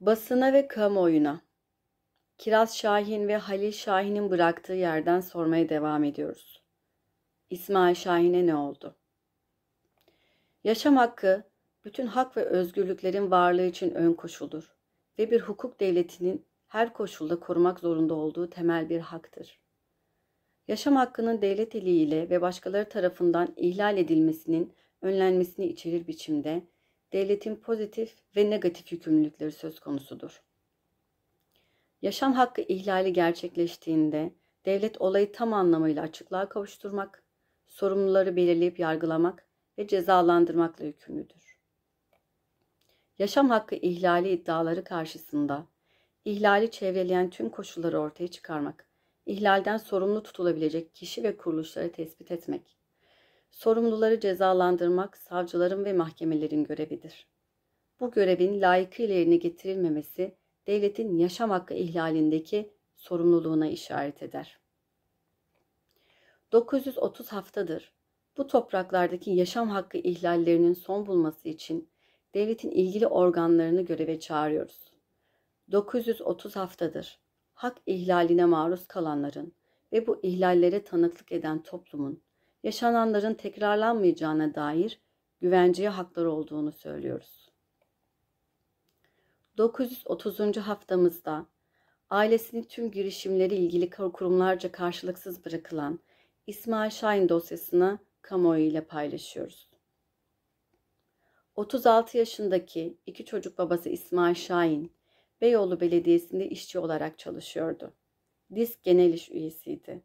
Basına ve kamuoyuna. Kiraz Şahin ve Halil Şahin'in bıraktığı yerden sormaya devam ediyoruz. İsmail Şahin'e ne oldu? Yaşam hakkı bütün hak ve özgürlüklerin varlığı için ön koşuldur ve bir hukuk devletinin her koşulda korumak zorunda olduğu temel bir haktır. Yaşam hakkının devlet eliyle ve başkaları tarafından ihlal edilmesinin önlenmesini içerir biçimde devletin pozitif ve negatif yükümlülükleri söz konusudur. Yaşam hakkı ihlali gerçekleştiğinde devlet olayı tam anlamıyla açıklığa kavuşturmak, sorumluları belirleyip yargılamak ve cezalandırmakla yükümlüdür. Yaşam hakkı ihlali iddiaları karşısında ihlali çevreleyen tüm koşulları ortaya çıkarmak, ihlalden sorumlu tutulabilecek kişi ve kuruluşları tespit etmek, sorumluları cezalandırmak savcıların ve mahkemelerin görevidir. Bu görevin layıkıyla yerine getirilmemesi devletin yaşam hakkı ihlalindeki sorumluluğuna işaret eder. 930 haftadır bu topraklardaki yaşam hakkı ihlallerinin son bulması için devletin ilgili organlarını göreve çağırıyoruz. 930 haftadır hak ihlaline maruz kalanların ve bu ihlallere tanıklık eden toplumun yaşananların tekrarlanmayacağına dair güvenceye hakları olduğunu söylüyoruz. 930. haftamızda ailesinin tüm girişimleri ilgili kurumlarca karşılıksız bırakılan İsmail Şahin dosyasını kamuoyu ile paylaşıyoruz. 36 yaşındaki iki çocuk babası İsmail Şahin, Beyoğlu Belediyesi'nde işçi olarak çalışıyordu. Disk genel iş üyesiydi.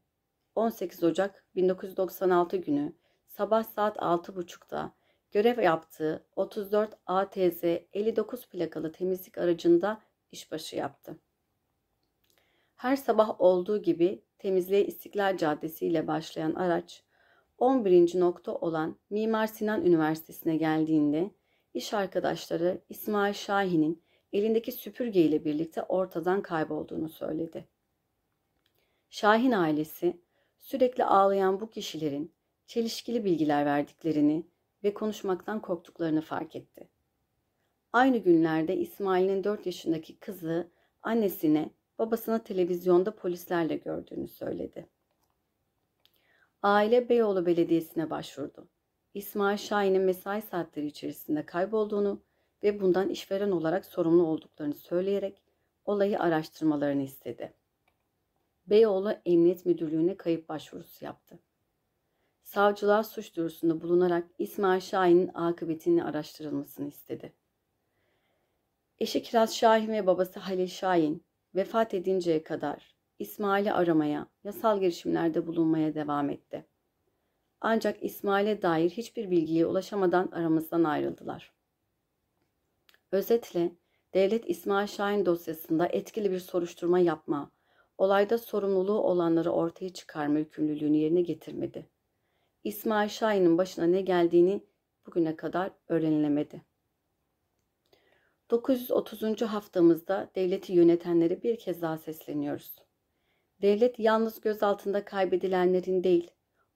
18 Ocak 1996 günü sabah saat 6.30'da görev yaptığı 34 ATZ 59 plakalı temizlik aracında işbaşı yaptı. Her sabah olduğu gibi temizliğe İstiklal Caddesi ile başlayan araç 11. nokta olan Mimar Sinan Üniversitesi'ne geldiğinde iş arkadaşları İsmail Şahin'in elindeki süpürge ile birlikte ortadan kaybolduğunu söyledi. Şahin ailesi Sürekli ağlayan bu kişilerin çelişkili bilgiler verdiklerini ve konuşmaktan korktuklarını fark etti. Aynı günlerde İsmail'in 4 yaşındaki kızı annesine babasına televizyonda polislerle gördüğünü söyledi. Aile Beyoğlu Belediyesi'ne başvurdu. İsmail Şahin'in mesai saatleri içerisinde kaybolduğunu ve bundan işveren olarak sorumlu olduklarını söyleyerek olayı araştırmalarını istedi. Beyoğlu Emniyet Müdürlüğü'ne kayıp başvurusu yaptı. Savcılar suç duyurusunda bulunarak İsmail Şahin'in akıbetini araştırılmasını istedi. Eşi Kiraz Şahin ve babası Halil Şahin vefat edinceye kadar İsmail'i aramaya, yasal girişimlerde bulunmaya devam etti. Ancak İsmail'e dair hiçbir bilgiye ulaşamadan aramızdan ayrıldılar. Özetle devlet İsmail Şahin dosyasında etkili bir soruşturma yapma olayda sorumluluğu olanları ortaya çıkarma yükümlülüğünü yerine getirmedi. İsmail Şahin'in başına ne geldiğini bugüne kadar öğrenilemedi. 930. haftamızda devleti yönetenlere bir kez daha sesleniyoruz. Devlet yalnız gözaltında kaybedilenlerin değil,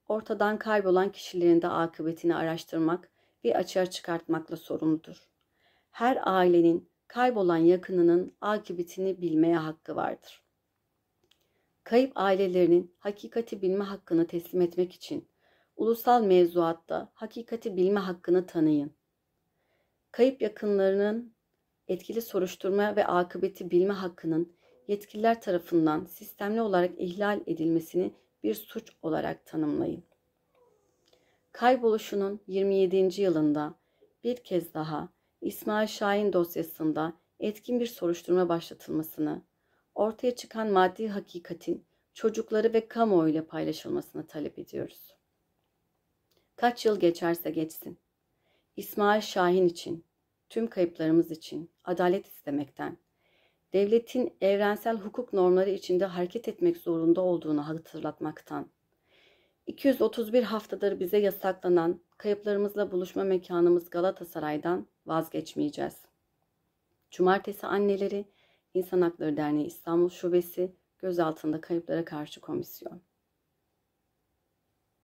ortadan kaybolan kişilerin de akıbetini araştırmak ve açığa çıkartmakla sorumludur. Her ailenin kaybolan yakınının akıbetini bilmeye hakkı vardır kayıp ailelerinin hakikati bilme hakkını teslim etmek için ulusal mevzuatta hakikati bilme hakkını tanıyın. Kayıp yakınlarının etkili soruşturma ve akıbeti bilme hakkının yetkililer tarafından sistemli olarak ihlal edilmesini bir suç olarak tanımlayın. Kayboluşunun 27. yılında bir kez daha İsmail Şahin dosyasında etkin bir soruşturma başlatılmasını, ortaya çıkan maddi hakikatin çocukları ve kamuoyuyla paylaşılmasını talep ediyoruz. Kaç yıl geçerse geçsin. İsmail Şahin için, tüm kayıplarımız için adalet istemekten, devletin evrensel hukuk normları içinde hareket etmek zorunda olduğunu hatırlatmaktan, 231 haftadır bize yasaklanan kayıplarımızla buluşma mekanımız Galatasaray'dan vazgeçmeyeceğiz. Cumartesi anneleri, İnsan Hakları Derneği İstanbul Şubesi gözaltında kayıplara karşı komisyon.